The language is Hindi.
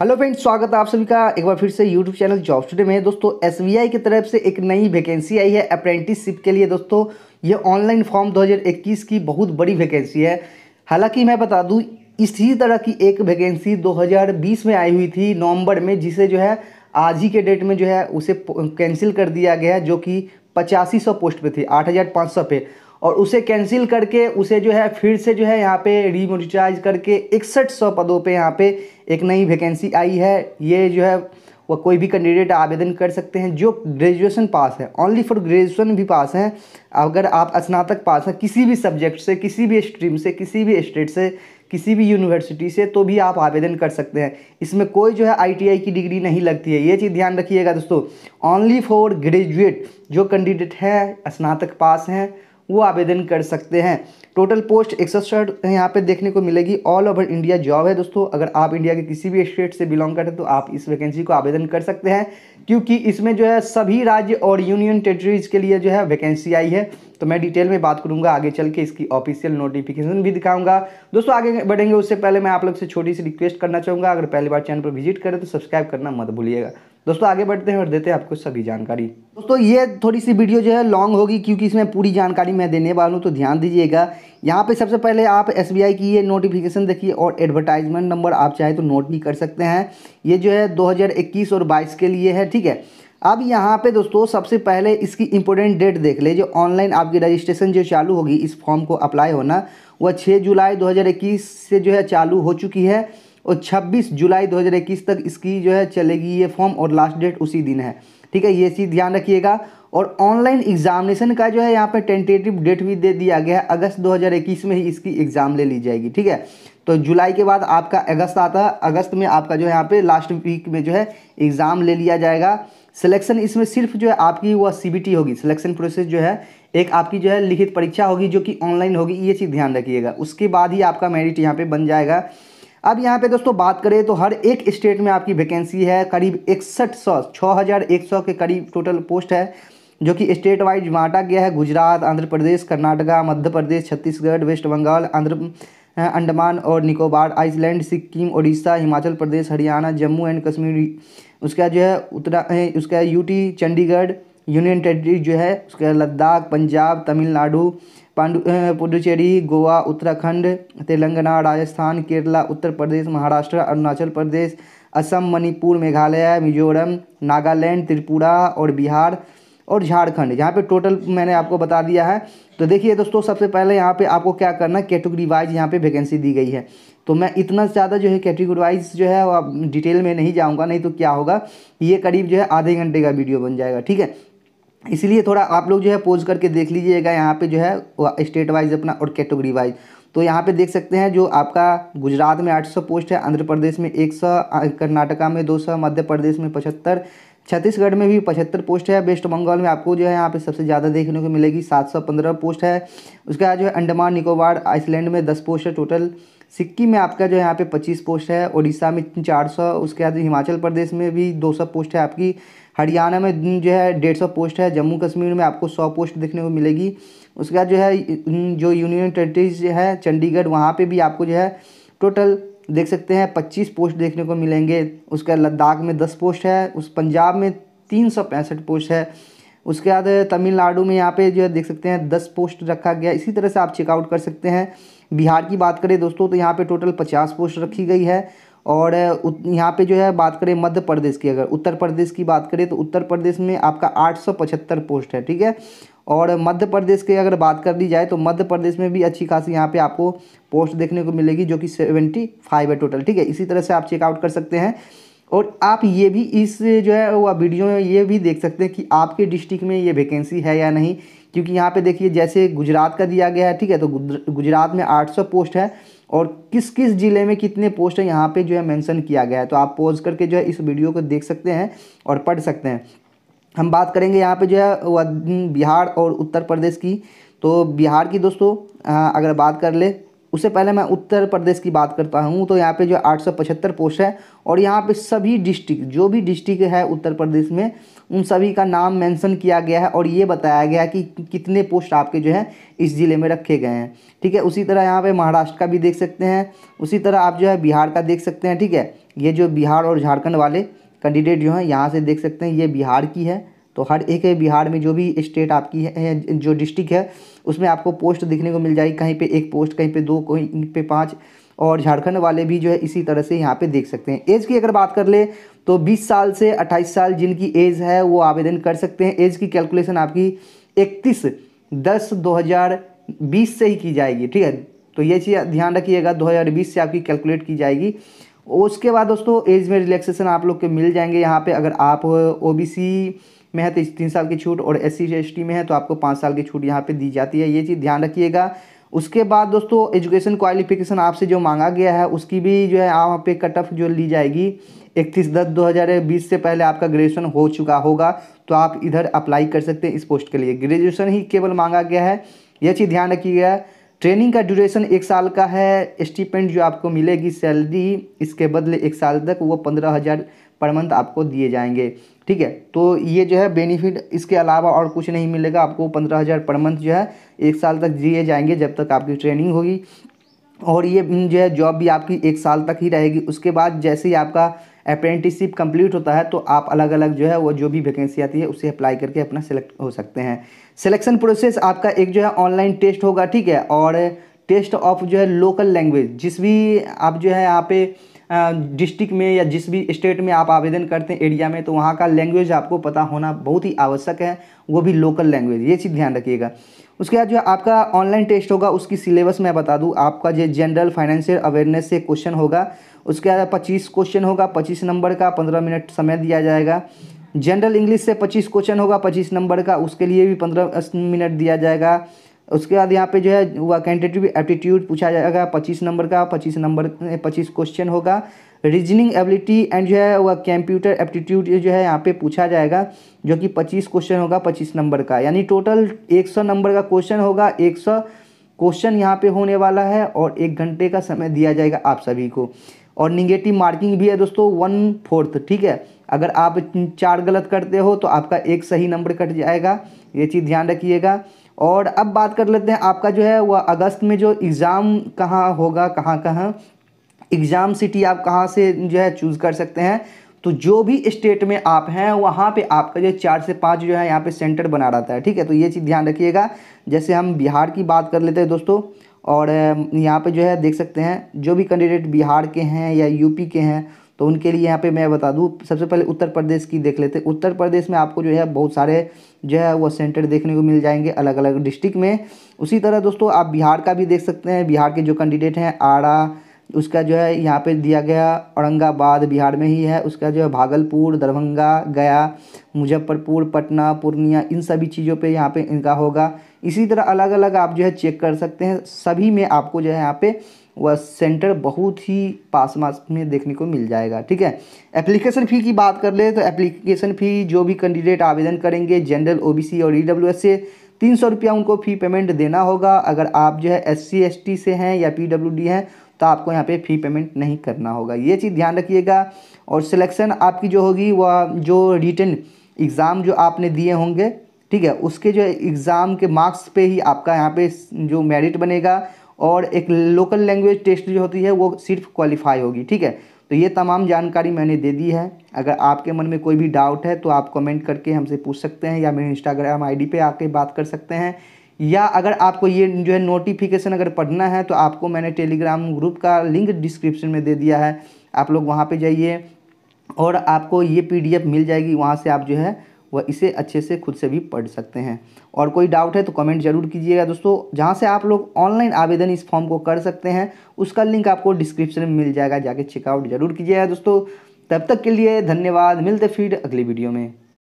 हेलो फ्रेंड्स स्वागत है आप सभी का एक बार फिर से यूट्यूब चैनल जॉब स्टूडियो में दोस्तों एस की तरफ से एक नई वैकेंसी आई है अप्रेंटिसशिप के लिए दोस्तों ये ऑनलाइन फॉर्म 2021 की बहुत बड़ी वैकेंसी है हालांकि मैं बता दूं इसी तरह की एक वैकेंसी 2020 में आई हुई थी नवंबर में जिसे जो है आज ही के डेट में जो है उसे कैंसिल कर दिया गया जो कि पचासी सौ पोस्ट पर थी आठ हज़ार पाँच सौ पे और उसे कैंसिल करके उसे जो है फिर से जो है यहाँ पे रीमोनिटाइज करके इकसठ सौ पदों पे यहाँ पे एक नई वैकेंसी आई है ये जो है वो कोई भी कैंडिडेट आवेदन कर सकते हैं जो ग्रेजुएशन पास है ओनली फॉर ग्रेजुएशन भी पास हैं अगर आप स्नातक पास हैं किसी भी सब्जेक्ट से किसी भी स्ट्रीम से किसी भी स्टेट से किसी भी यूनिवर्सिटी से तो भी आप आवेदन कर सकते हैं इसमें कोई जो है आईटीआई की डिग्री नहीं लगती है ये चीज़ ध्यान रखिएगा दोस्तों ओनली फॉर ग्रेजुएट जो कैंडिडेट हैं स्नातक पास हैं वो आवेदन कर सकते हैं टोटल पोस्ट एक यहाँ पे देखने को मिलेगी ऑल ओवर इंडिया जॉब है दोस्तों अगर आप इंडिया के किसी भी स्टेट से बिलोंग करते हैं तो आप इस वैकेंसी को आवेदन कर सकते हैं क्योंकि इसमें जो है सभी राज्य और यूनियन टेरिटरीज के लिए जो है वैकेंसी आई है तो मैं डिटेल में बात करूंगा आगे चल के इसकी ऑफिशियल नोटिफिकेशन भी दिखाऊंगा दोस्तों आगे बढ़ेंगे उससे पहले मैं आप लोग से छोटी सी रिक्वेस्ट करना चाहूँगा अगर पहली बार चैनल पर विजिट करें तो सब्सक्राइब करना मत भूलिएगा दोस्तों आगे बढ़ते हैं और देते हैं आपको सभी जानकारी दोस्तों ये थोड़ी सी वीडियो जो है लॉन्ग होगी क्योंकि इसमें पूरी जानकारी मैं देने वाला हूँ तो ध्यान दीजिएगा यहाँ पे सबसे पहले आप एस की ये नोटिफिकेशन देखिए और एडवर्टाइजमेंट नंबर आप चाहे तो नोट भी कर सकते हैं ये जो है दो और बाईस के लिए है ठीक है अब यहाँ पे दोस्तों सबसे पहले इसकी इम्पोर्टेंट डेट देख ले जो ऑनलाइन आपकी रजिस्ट्रेशन जो चालू होगी इस फॉर्म को अप्लाई होना वह 6 जुलाई 2021 से जो है चालू हो चुकी है और 26 जुलाई 2021 तक इसकी जो है चलेगी ये फॉर्म और लास्ट डेट उसी दिन है ठीक है ये चीज़ ध्यान रखिएगा और ऑनलाइन एग्जामिनेशन का जो है यहाँ पे टेंटेटिव डेट भी दे दिया गया है अगस्त 2021 में ही इसकी एग्ज़ाम ले ली जाएगी ठीक है तो जुलाई के बाद आपका अगस्त आता है अगस्त में आपका जो है यहाँ पे लास्ट वीक में जो है एग्ज़ाम ले लिया जाएगा सिलेक्शन इसमें सिर्फ जो है आपकी वह सीबीटी होगी सिलेक्शन प्रोसेस जो है एक आपकी जो है लिखित परीक्षा होगी जो कि ऑनलाइन होगी ये चीज़ ध्यान रखिएगा उसके बाद ही आपका मेरिट यहाँ पे बन जाएगा अब यहाँ पे दोस्तों बात करें तो हर एक स्टेट में आपकी वैकेंसी है करीब इकसठ सौ छः हज़ार एक सौ के करीब टोटल पोस्ट है जो कि स्टेट वाइज बांटा गया है गुजरात आंध्र प्रदेश कर्नाटका मध्य प्रदेश छत्तीसगढ़ वेस्ट बंगाल आंध्र अंडमान और निकोबार आइसलैंड सिक्किम उड़ीसा हिमाचल प्रदेश हरियाणा जम्मू एंड कश्मीर उसका जो है उत्तरा उसका यूटी चंडीगढ़ यूनियन टेरेटरी जो है उसके लद्दाख पंजाब तमिलनाडु पांडु पुडुचेरी गोवा उत्तराखंड तेलंगाना राजस्थान केरला उत्तर प्रदेश महाराष्ट्र अरुणाचल प्रदेश असम मणिपुर मेघालय मिजोरम नागालैंड त्रिपुरा और बिहार और झारखंड यहाँ पे टोटल मैंने आपको बता दिया है तो देखिए दोस्तों सबसे पहले यहाँ पे आपको क्या करना कैटेगरी वाइज यहाँ पे वैकेंसी दी गई है तो मैं इतना ज़्यादा जो है कैटेगरी वाइज जो है वो डिटेल में नहीं जाऊँगा नहीं तो क्या होगा ये करीब जो है आधे घंटे का वीडियो बन जाएगा ठीक है इसलिए थोड़ा आप लोग जो है पोज करके देख लीजिएगा यहाँ पे जो है स्टेट वाइज अपना और कैटेगरी वाइज तो यहाँ पे देख सकते हैं जो आपका गुजरात में 800 पोस्ट है आंध्र प्रदेश में एक सौ कर्नाटका में दो सौ मध्य प्रदेश में पचहत्तर छत्तीसगढ़ में भी पचहत्तर पोस्ट है वेस्ट बंगाल में आपको जो है यहाँ पे सबसे ज़्यादा देखने को मिलेगी सात सौ पंद्रह पोस्ट है उसके बाद जो है अंडमान निकोबार आइसलैंड में दस पोस्ट है टोटल सिक्किम में आपका जो है यहाँ पे पच्चीस पोस्ट है उड़ीसा में चार सौ उसके बाद हिमाचल प्रदेश में भी दो सौ पोस्ट है आपकी हरियाणा में जो है डेढ़ सौ पोस्ट है जम्मू कश्मीर में आपको सौ पोस्ट देखने को मिलेगी उसके बाद जो है जो यूनियन टेरेटरीज है चंडीगढ़ वहाँ पर भी आपको जो है टोटल देख सकते हैं पच्चीस पोस्ट देखने को मिलेंगे उसके लद्दाख में दस पोस्ट है उस पंजाब में तीन सौ पैंसठ पोस्ट है उसके बाद तमिलनाडु में यहाँ पे जो है देख सकते हैं दस पोस्ट रखा गया इसी तरह से आप चेकआउट कर सकते हैं बिहार की बात करें दोस्तों तो यहाँ पे टोटल पचास पोस्ट रखी गई है और यहाँ पे जो है बात करें मध्य प्रदेश की अगर उत्तर प्रदेश की बात करें तो उत्तर प्रदेश में आपका आठ पोस्ट है ठीक है और मध्य प्रदेश की अगर बात कर ली जाए तो मध्य प्रदेश में भी अच्छी खासी यहाँ पे आपको पोस्ट देखने को मिलेगी जो कि सेवेंटी फाइव है टोटल ठीक है इसी तरह से आप चेकआउट कर सकते हैं और आप ये भी इस जो है वह वीडियो में ये भी देख सकते हैं कि आपके डिस्ट्रिक्ट में ये वैकेंसी है या नहीं क्योंकि यहाँ पे देखिए जैसे गुजरात का दिया गया है ठीक है तो गुजरात में 800 पोस्ट है और किस किस ज़िले में कितने पोस्ट हैं यहाँ पे जो है मेंशन किया गया है तो आप पॉज करके जो है इस वीडियो को देख सकते हैं और पढ़ सकते हैं हम बात करेंगे यहाँ पर जो है बिहार और उत्तर प्रदेश की तो बिहार की दोस्तों अगर बात कर ले उससे पहले मैं उत्तर प्रदेश की बात करता हूँ तो यहाँ पे जो 875 पोस्ट है और यहाँ पे सभी डिस्ट्रिक्ट जो भी डिस्ट्रिक्ट है उत्तर प्रदेश में उन सभी का नाम मेंशन किया गया है और ये बताया गया है कि कितने पोस्ट आपके जो है इस ज़िले में रखे गए हैं ठीक है उसी तरह यहाँ पे महाराष्ट्र का भी देख सकते हैं उसी तरह आप जो है बिहार का देख सकते हैं ठीक है ये जो बिहार और झारखंड वाले कैंडिडेट जो हैं यहाँ से देख सकते हैं ये बिहार की है तो हर एक बिहार में जो भी स्टेट आपकी है जो डिस्ट्रिक्ट है उसमें आपको पोस्ट दिखने को मिल जाएगी कहीं पे एक पोस्ट कहीं पे दो कहीं पे पाँच और झारखंड वाले भी जो है इसी तरह से यहाँ पे देख सकते हैं एज की अगर बात कर ले तो 20 साल से 28 साल जिनकी एज है वो आवेदन कर सकते हैं एज की कैलकुलेशन आपकी इकतीस दस दो से ही की जाएगी ठीक है तो ये चीज़ ध्यान रखिएगा दो से आपकी कैलकुलेट की जाएगी उसके बाद दोस्तों एज में रिलैक्सेशन आप लोग के मिल जाएंगे यहाँ पे अगर आप ओ में है तो तीन साल की छूट और एस सी में है तो आपको पाँच साल की छूट यहाँ पर दी जाती है ये चीज़ ध्यान रखिएगा उसके बाद दोस्तों एजुकेशन क्वालिफिकेशन आपसे जो मांगा गया है उसकी भी जो है आप पे कट ऑफ जो ली जाएगी इकतीस दस दो हज़ार बीस से पहले आपका ग्रेजुएशन हो चुका होगा तो आप इधर अप्लाई कर सकते हैं इस पोस्ट के लिए ग्रेजुएशन ही केवल मांगा गया है यह चीज़ ध्यान रखिएगा ट्रेनिंग का ड्यूरेशन एक साल का है स्टीपेंड जो आपको मिलेगी सैलरी इसके बदले एक साल तक वो पंद्रह हज़ार पर मंथ आपको दिए जाएंगे ठीक है तो ये जो है बेनिफिट इसके अलावा और कुछ नहीं मिलेगा आपको पंद्रह हज़ार पर मंथ जो है एक साल तक दिए जाएंगे जब तक आपकी ट्रेनिंग होगी और ये जो है जॉब भी आपकी एक साल तक ही रहेगी उसके बाद जैसे ही आपका अप्रेंटिसिप कंप्लीट होता है तो आप अलग अलग जो है वो जो भी वैकेंसी आती है उसे अप्लाई करके अपना सेलेक्ट हो सकते हैं सिलेक्शन प्रोसेस आपका एक जो है ऑनलाइन टेस्ट होगा ठीक है और टेस्ट ऑफ जो है लोकल लैंग्वेज जिस भी आप जो है यहाँ पे डिस्ट्रिक्ट में या जिस भी स्टेट में आप आवेदन करते हैं एरिया में तो वहाँ का लैंग्वेज आपको पता होना बहुत ही आवश्यक है वो भी लोकल लैंग्वेज ये चीज़ ध्यान रखिएगा उसके बाद जो है आपका ऑनलाइन टेस्ट होगा उसकी सिलेबस मैं बता दूँ आपका जो जनरल फाइनेंशियल अवेयरनेस से क्वेश्चन होगा उसके बाद पच्चीस क्वेश्चन होगा पच्चीस नंबर का पंद्रह मिनट समय दिया जाएगा जनरल इंग्लिश से पच्चीस क्वेश्चन होगा पच्चीस नंबर का उसके लिए भी पंद्रह मिनट दिया जाएगा उसके बाद यहाँ पे जो है हुआ कैंटेटिव एप्टीट्यूड पूछा जाएगा पच्चीस नंबर का पच्चीस नंबर पच्चीस क्वेश्चन होगा रीजनिंग एबिलिटी एंड जो है वह कंप्यूटर एप्टीट्यूड जो है यहाँ पे पूछा जाएगा जो कि पच्चीस क्वेश्चन होगा पच्चीस नंबर का यानी टोटल एक सौ नंबर का क्वेश्चन होगा एक सौ क्वेश्चन यहाँ पे होने वाला है और एक घंटे का समय दिया जाएगा आप सभी को और निगेटिव मार्किंग भी है दोस्तों वन फोर्थ ठीक है अगर आप चार गलत करते हो तो आपका एक सही नंबर कट जाएगा ये चीज़ ध्यान रखिएगा और अब बात कर लेते हैं आपका जो है वह अगस्त में जो एग्ज़ाम कहाँ होगा कहाँ कहाँ एग्ज़ाम सिटी आप कहाँ से जो है चूज़ कर सकते हैं तो जो भी स्टेट में आप हैं वहाँ पे आपका जो चार से पाँच जो है यहाँ पे सेंटर बना रहता है ठीक है तो ये चीज़ ध्यान रखिएगा जैसे हम बिहार की बात कर लेते हैं दोस्तों और यहाँ पे जो है देख सकते हैं जो भी कैंडिडेट बिहार के हैं या यूपी के हैं तो उनके लिए यहाँ पे मैं बता दूँ सबसे पहले उत्तर प्रदेश की देख लेते हैं उत्तर प्रदेश में आपको जो है बहुत सारे जो है वो सेंटर देखने को मिल जाएंगे अलग अलग डिस्ट्रिक्ट में उसी तरह दोस्तों आप बिहार का भी देख सकते हैं बिहार के जो कैंडिडेट हैं आड़ा उसका जो है यहाँ पे दिया गया औरंगाबाद बिहार में ही है उसका जो है भागलपुर दरभंगा गया मुजफ्फरपुर पटना पूर्णिया इन सभी चीज़ों पे यहाँ पे इनका होगा इसी तरह अलग अलग आप जो है चेक कर सकते हैं सभी में आपको जो है यहाँ पे वह सेंटर बहुत ही पास मास में देखने को मिल जाएगा ठीक है एप्लीकेशन फ़ी की बात कर ले तो एप्लीकेशन फ़ी जो भी कैंडिडेट आवेदन करेंगे जनरल ओबीसी और ई e से तीन सौ रुपया उनको फ़ी पेमेंट देना होगा अगर आप जो है एस सी से हैं या पी हैं तो आपको यहाँ पे फ़ी पेमेंट नहीं करना होगा ये चीज़ ध्यान रखिएगा और सिलेक्शन आपकी जो होगी वह जो रिटर्न एग्ज़ाम जो आपने दिए होंगे ठीक है उसके जो एग्ज़ाम के मार्क्स पे ही आपका यहाँ पे जो मेरिट बनेगा और एक लोकल लैंग्वेज टेस्ट जो होती है वो सिर्फ क्वालिफाई होगी ठीक है तो ये तमाम जानकारी मैंने दे दी है अगर आपके मन में कोई भी डाउट है तो आप कमेंट करके हमसे पूछ सकते हैं या मेरे इंस्टाग्राम आईडी पे आके बात कर सकते हैं या अगर आपको ये जो है नोटिफिकेशन अगर पढ़ना है तो आपको मैंने टेलीग्राम ग्रुप का लिंक डिस्क्रिप्शन में दे दिया है आप लोग वहाँ पर जाइए और आपको ये पी मिल जाएगी वहाँ से आप जो है वह इसे अच्छे से खुद से भी पढ़ सकते हैं और कोई डाउट है तो कमेंट जरूर कीजिएगा दोस्तों जहाँ से आप लोग ऑनलाइन आवेदन इस फॉर्म को कर सकते हैं उसका लिंक आपको डिस्क्रिप्शन में मिल जाएगा जाके चेकआउट जरूर कीजिएगा दोस्तों तब तक के लिए धन्यवाद मिलते फिर अगली वीडियो में